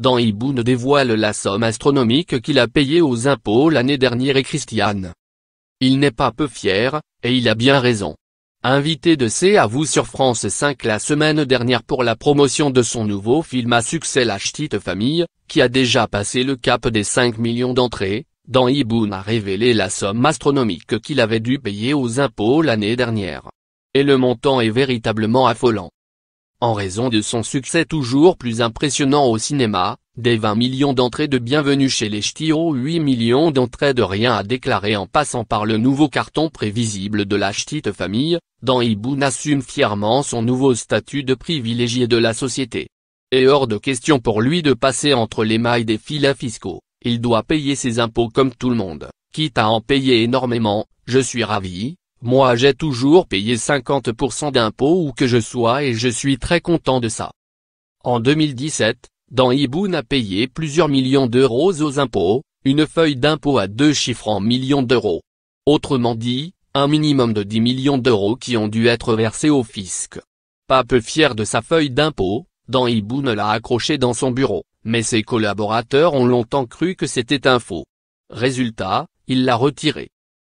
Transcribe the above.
Dan Iboune dévoile la somme astronomique qu'il a payée aux impôts l'année dernière et Christiane. Il n'est pas peu fier, et il a bien raison. Invité de C à vous sur France 5 la semaine dernière pour la promotion de son nouveau film à succès La Ch'tite Famille, qui a déjà passé le cap des 5 millions d'entrées, dans Iboun a révélé la somme astronomique qu'il avait dû payer aux impôts l'année dernière. Et le montant est véritablement affolant. En raison de son succès toujours plus impressionnant au cinéma, des 20 millions d'entrées de Bienvenue chez les Ch'tis 8 millions d'entrées de Rien à déclarer en passant par le nouveau carton prévisible de la Ch'tite famille, Dan Iboun assume fièrement son nouveau statut de privilégié de la société. Et hors de question pour lui de passer entre les mailles des filets fiscaux, il doit payer ses impôts comme tout le monde, quitte à en payer énormément, je suis ravi, moi j'ai toujours payé 50% d'impôts où que je sois et je suis très content de ça. En 2017, Dan Iboun a payé plusieurs millions d'euros aux impôts, une feuille d'impôt à deux chiffres en millions d'euros. Autrement dit, un minimum de 10 millions d'euros qui ont dû être versés au fisc. Pas peu fier de sa feuille d'impôt, Dan Iboun l'a accrochée dans son bureau, mais ses collaborateurs ont longtemps cru que c'était un faux. Résultat, il l'a retiré.